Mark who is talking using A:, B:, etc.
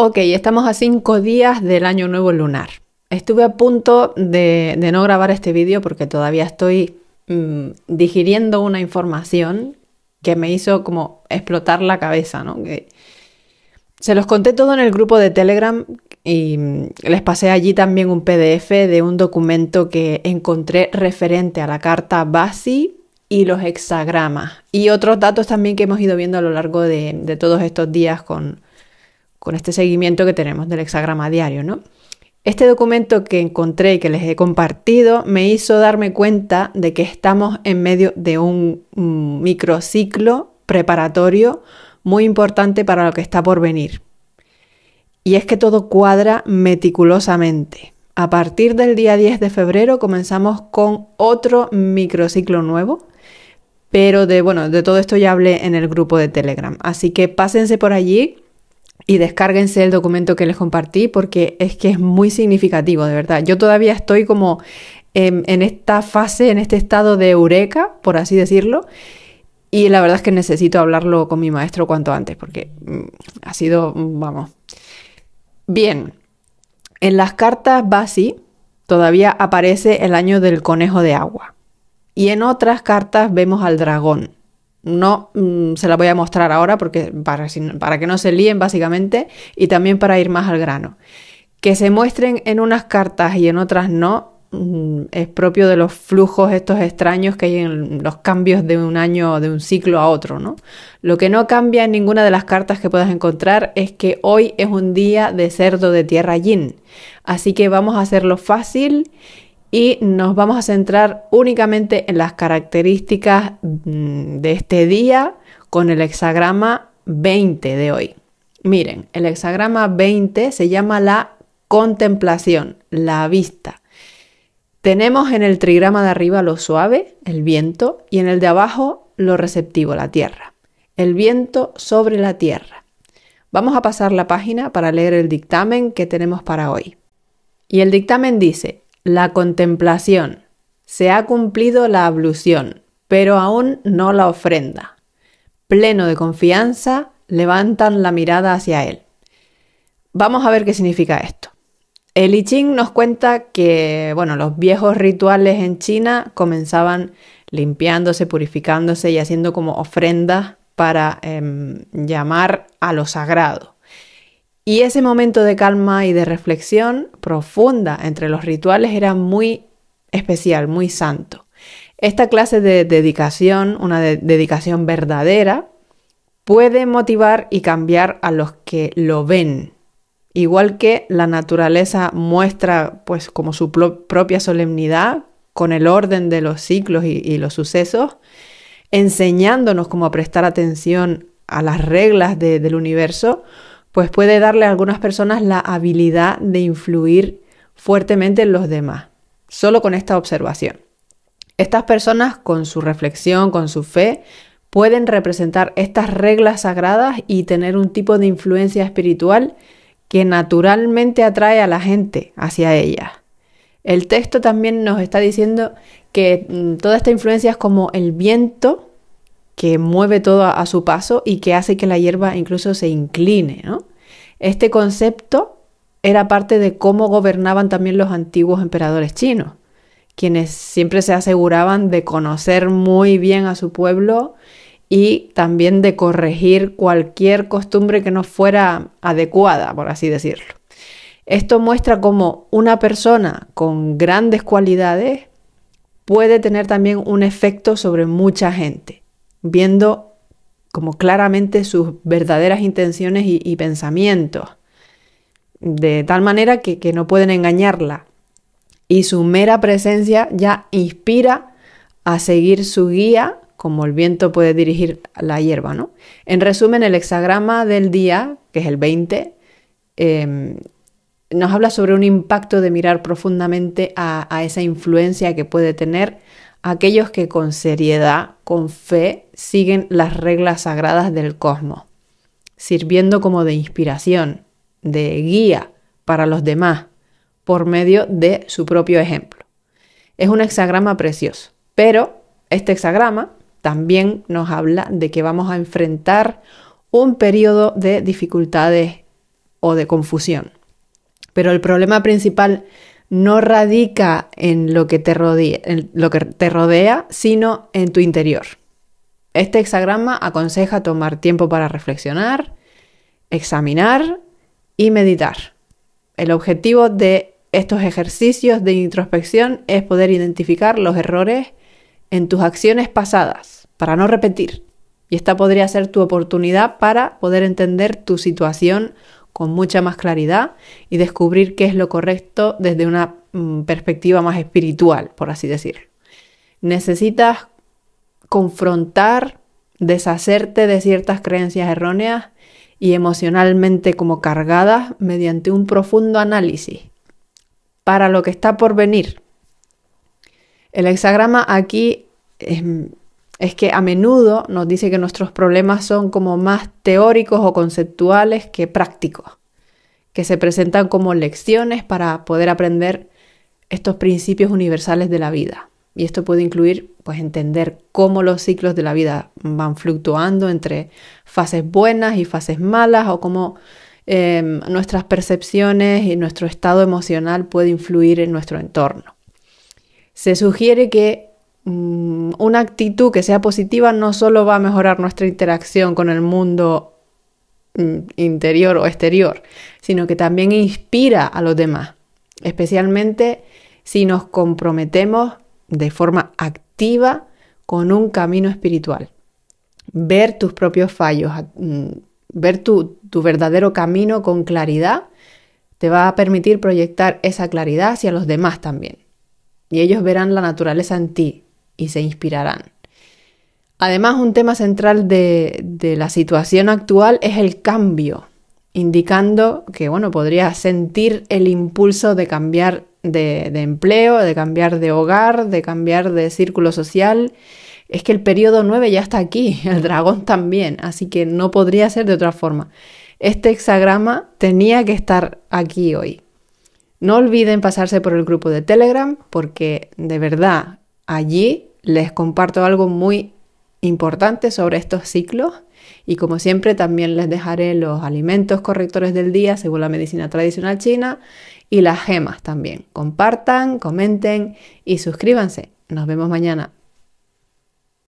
A: Ok, estamos a cinco días del año nuevo lunar. Estuve a punto de, no grabar este vídeo porque todavía estoy mm, digiriendo una información que me hizo como explotar la cabeza, ¿no? se los conté todo en el grupo de Telegram y mm, les pasé allí también un PDF de un documento que encontré referente a la carta Basi y los hexagramas y otros datos también que hemos ido viendo a lo largo de, de todos estos días con, con este seguimiento que tenemos del hexagrama diario, ¿no? Este documento que encontré y que les he compartido me hizo darme cuenta de que estamos en medio de un mm, microciclo preparatorio muy importante para lo que está por venir. Y es que todo cuadra meticulosamente. A partir del día 10 de febrero comenzamos con otro microciclo nuevo, pero de bueno, de todo esto ya hablé en el grupo de Telegram, así que pásense por allí y descárguense el documento que les compartí porque es que es muy significativo, de verdad. Yo todavía estoy como en, esta fase, en este estado de eureka, por así decirlo. Y la verdad es que necesito hablarlo con mi maestro cuanto antes, porque mm, ha sido, mm, vamos. Bien, en las cartas Basi todavía aparece el año del conejo de agua. Y en otras cartas vemos al dragón. No mm, se la voy a mostrar ahora porque para, para que no se líen básicamente y también para ir más al grano. Que se muestren en unas cartas y en otras no, mm, es propio de los flujos estos extraños que hay en los cambios de un año, de un ciclo a otro, ¿no? Lo que no cambia en ninguna de las cartas que puedas encontrar es que hoy es un día de cerdo de tierra yin. Así que vamos a hacerlo fácil y nos vamos a centrar únicamente en las características mm, de este día con el hexagrama 20 de hoy. Miren, el hexagrama 20 se llama la contemplación, la vista. Tenemos en el trigrama de arriba lo suave, el viento, y en el de abajo lo receptivo, la tierra. El viento sobre la tierra. Vamos a pasar la página para leer el dictamen que tenemos para hoy. Y el dictamen dice, la contemplación. Se ha cumplido la ablución, pero aún no la ofrenda. Pleno de confianza, levantan la mirada hacia él. Vamos a ver qué significa esto. El I Ching nos cuenta que, bueno, los viejos rituales en China comenzaban limpiándose, purificándose y haciendo como ofrendas para em, llamar a lo sagrado. Y ese momento de calma y de reflexión profunda entre los rituales era muy especial, muy santo. Esta clase de dedicación, una dedicación verdadera, puede motivar y cambiar a los que lo ven. Igual que la naturaleza muestra pues como su propia solemnidad con el orden de los ciclos y, los sucesos, enseñándonos cómo prestar atención a las reglas del universo, pues puede darle a algunas personas la habilidad de influir fuertemente en los demás, solo con esta observación. Estas personas, con su reflexión, con su fe, pueden representar estas reglas sagradas y tener un tipo de influencia espiritual que naturalmente atrae a la gente hacia ellas. El texto también nos está diciendo que mm, toda esta influencia es como el viento que mueve todo a, su paso y que hace que la hierba incluso se incline. Este concepto era parte de cómo gobernaban también los antiguos emperadores chinos, quienes siempre se aseguraban de conocer muy bien a su pueblo y también de corregir cualquier costumbre que no fuera adecuada, por así decirlo. Esto muestra cómo una persona con grandes cualidades puede tener también un efecto sobre mucha gente viendo como claramente sus verdaderas intenciones y, pensamientos, de tal manera que, no pueden engañarla. Y su mera presencia ya inspira a seguir su guía como el viento puede dirigir la hierba, ¿no? En resumen, el hexagrama del día, que es el 20, em, nos habla sobre un impacto de mirar profundamente a, esa influencia que puede tener aquellos que con seriedad, con fe, siguen las reglas sagradas del cosmos, sirviendo como de inspiración, de guía para los demás, por medio de su propio ejemplo. Es un hexagrama precioso, pero este hexagrama también nos habla de que vamos a enfrentar un periodo de dificultades o de confusión. Pero el problema principal no radica en lo que te rodea, sino en tu interior. Este hexagrama aconseja tomar tiempo para reflexionar, examinar y meditar. El objetivo de estos ejercicios de introspección es poder identificar los errores en tus acciones pasadas para no repetir. Y esta podría ser tu oportunidad para poder entender tu situación con mucha más claridad y descubrir qué es lo correcto desde una mm, perspectiva más espiritual, por así decirlo. Necesitas confrontar, deshacerte de ciertas creencias erróneas y emocionalmente como cargadas mediante un profundo análisis para lo que está por venir. El hexagrama aquí es es que a menudo nos dice que nuestros problemas son como más teóricos o conceptuales que prácticos, que se presentan como lecciones para poder aprender estos principios universales de la vida. Y esto puede incluir pues entender cómo los ciclos de la vida van fluctuando entre fases buenas y fases malas o cómo em, nuestras percepciones y nuestro estado emocional puede influir en nuestro entorno. Se sugiere que Mm, una actitud que sea positiva no solo va a mejorar nuestra interacción con el mundo mm, interior o exterior, sino que también inspira a los demás, especialmente si nos comprometemos de forma activa con un camino espiritual. Ver tus propios fallos, mm, ver tu, tu verdadero camino con claridad te va a permitir proyectar esa claridad hacia los demás también. Y ellos verán la naturaleza en ti, y se inspirarán. Además, un tema central de, la situación actual es el cambio, indicando que, bueno, podría sentir el impulso de cambiar de, de empleo, de cambiar de hogar, de cambiar de círculo social. Es que el periodo 9 ya está aquí, el dragón también, así que no podría ser de otra forma. Este hexagrama tenía que estar aquí hoy. No olviden pasarse por el grupo de Telegram porque de verdad allí les comparto algo muy importante sobre estos ciclos y como siempre también les dejaré los alimentos correctores del día según la medicina tradicional china y las gemas también. Compartan, comenten y suscríbanse. Nos vemos mañana.